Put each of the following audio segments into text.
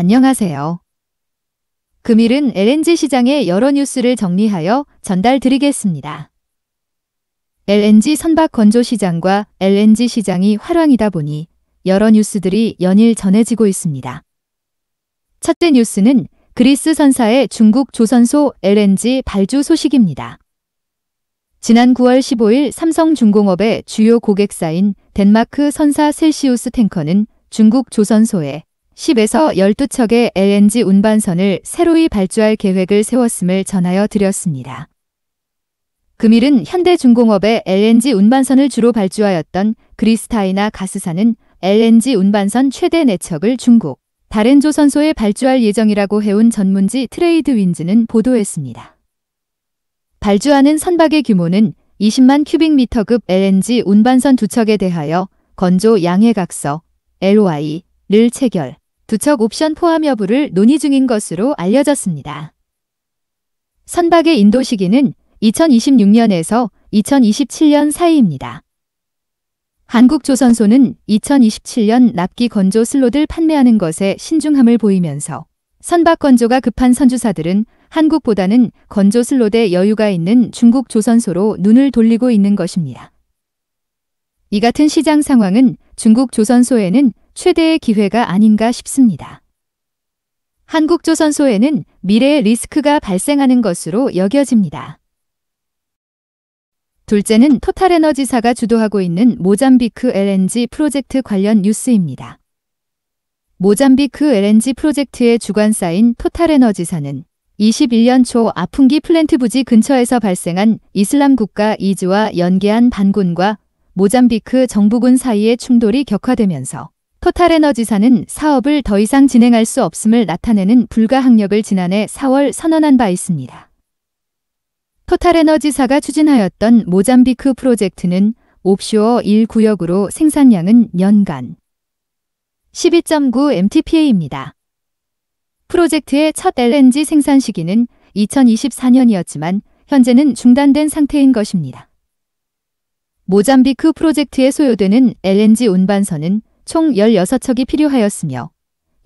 안녕하세요. 금일은 LNG 시장의 여러 뉴스를 정리하여 전달드리겠습니다. LNG 선박 건조 시장과 LNG 시장이 활황이다 보니 여러 뉴스들이 연일 전해지고 있습니다. 첫째 뉴스는 그리스 선사의 중국 조선소 LNG 발주 소식입니다. 지난 9월 15일 삼성중공업의 주요 고객사인 덴마크 선사 셀시우스 탱커는 중국 조선소에 10에서 12척의 LNG 운반선을 새로이 발주할 계획을 세웠음을 전하여 드렸습니다. 금일은 현대중공업의 LNG 운반선을 주로 발주하였던 그리스타이나 가스사는 LNG 운반선 최대 4척을 중국, 다른 조선소에 발주할 예정이라고 해온 전문지 트레이드 윈즈는 보도했습니다. 발주하는 선박의 규모는 20만 큐빅미터급 LNG 운반선 두척에 대하여 건조 양해각서 LOI를 체결, 두척 옵션 포함 여부를 논의 중인 것으로 알려졌습니다. 선박의 인도 시기는 2026년에서 2027년 사이입니다. 한국조선소는 2027년 납기 건조 슬롯을 판매하는 것에 신중함을 보이면서 선박 건조가 급한 선주사들은 한국보다는 건조 슬롯에 여유가 있는 중국 조선소로 눈을 돌리고 있는 것입니다. 이 같은 시장 상황은 중국 조선소에는 최대의 기회가 아닌가 싶습니다. 한국조선소에는 미래의 리스크가 발생하는 것으로 여겨집니다. 둘째는 토탈에너지사가 주도하고 있는 모잠비크 LNG 프로젝트 관련 뉴스입니다. 모잠비크 LNG 프로젝트의 주관사인 토탈에너지사는 21년 초아 f 기 플랜트 부지 근처에서 발생한 이슬람 국가 이즈와 연계한 반군과 모잠비크 정부군 사이의 충돌이 격화되면서 토탈에너지사는 사업을 더 이상 진행할 수 없음을 나타내는 불가항력을 지난해 4월 선언한 바 있습니다. 토탈에너지사가 추진하였던 모잠비크 프로젝트는 옵쇼어 1구역으로 생산량은 연간 12.9 mtpa입니다. 프로젝트의 첫 LNG 생산 시기는 2024년이었지만 현재는 중단된 상태인 것입니다. 모잠비크 프로젝트에 소요되는 LNG 운반선은 총 16척이 필요하였으며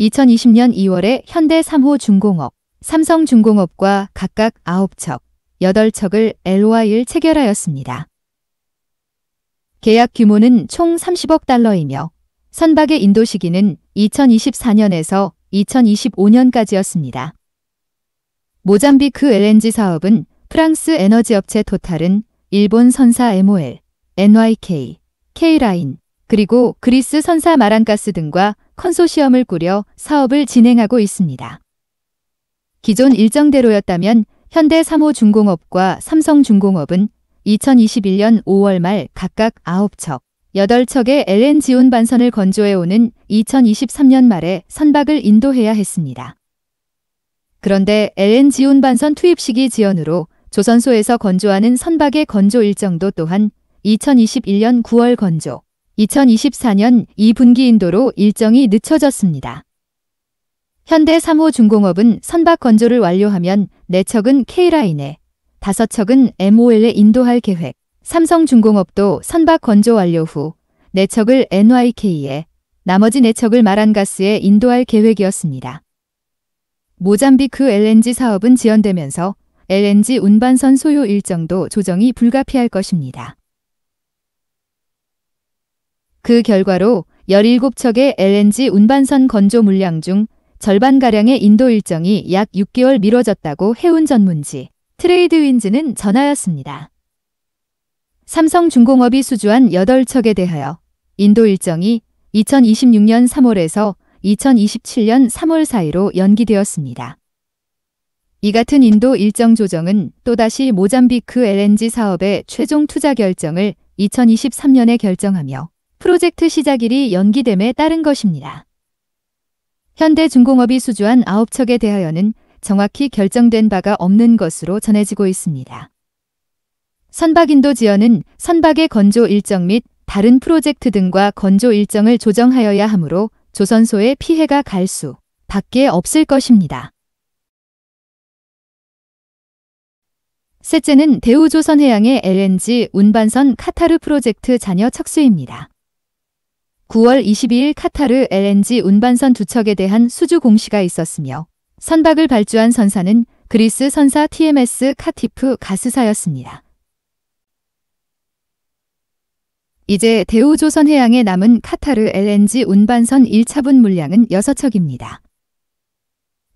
2020년 2월에 현대 3호 중공업, 삼성중공업과 각각 9척, 8척을 LOI를 체결하였습니다. 계약 규모는 총 30억 달러이며 선박의 인도 시기는 2024년에서 2025년까지였습니다. 모잠비크 LNG 사업은 프랑스 에너지 업체 토탈은 일본 선사 MOL, NYK, K라인, 그리고 그리스 선사 마란가스 등과 컨소시엄을 꾸려 사업을 진행하고 있습니다. 기존 일정대로였다면 현대 3호 중공업과 삼성 중공업은 2021년 5월 말 각각 9척, 8척의 l n 지온 반선을 건조해오는 2023년 말에 선박을 인도해야 했습니다. 그런데 l n 지온 반선 투입 시기 지연으로 조선소에서 건조하는 선박의 건조 일정도 또한 2021년 9월 건조, 2024년 2분기 인도로 일정이 늦춰졌습니다. 현대 3호 중공업은 선박 건조를 완료하면 4척은 K라인에, 5척은 MOL에 인도할 계획, 삼성중공업도 선박 건조 완료 후 4척을 NYK에, 나머지 4척을 마란가스에 인도할 계획이었습니다. 모잠비크 LNG 사업은 지연되면서 LNG 운반선 소요 일정도 조정이 불가피할 것입니다. 그 결과로 17척의 LNG 운반선 건조 물량 중 절반가량의 인도 일정이 약 6개월 미뤄졌다고 해운 전문지 트레이드윈즈는 전하였습니다. 삼성중공업이 수주한 8척에 대하여 인도 일정이 2026년 3월에서 2027년 3월 사이로 연기되었습니다. 이 같은 인도 일정 조정은 또다시 모잠비크 LNG 사업의 최종 투자 결정을 2023년에 결정하며 프로젝트 시작일이 연기됨에 따른 것입니다. 현대중공업이 수주한 9척에 대하여는 정확히 결정된 바가 없는 것으로 전해지고 있습니다. 선박인도 지연은 선박의 건조 일정 및 다른 프로젝트 등과 건조 일정을 조정하여야 하므로 조선소의 피해가 갈 수 밖에 없을 것입니다. 셋째는 대우조선해양의 LNG 운반선 카타르 프로젝트 잔여 척수입니다 9월 22일 카타르 LNG 운반선 두 척에 대한 수주 공시가 있었으며 선박을 발주한 선사는 그리스 선사 TMS 카티프 가스사였습니다. 이제 대우조선 해양에 남은 카타르 LNG 운반선 1차분 물량은 6척입니다.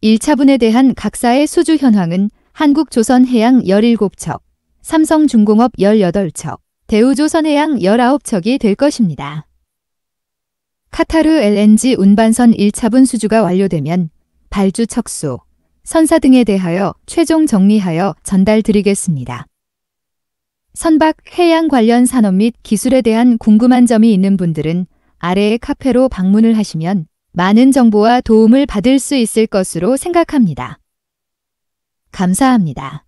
1차분에 대한 각사의 수주 현황은 한국조선해양 17척, 삼성중공업 18척, 대우조선해양 19척이 될 것입니다. 카타르 LNG 운반선 1차분 수주가 완료되면 발주 척수, 선사 등에 대하여 최종 정리하여 전달드리겠습니다. 선박 해양 관련 산업 및 기술에 대한 궁금한 점이 있는 분들은 아래의 카페로 방문을 하시면 많은 정보와 도움을 받을 수 있을 것으로 생각합니다. 감사합니다.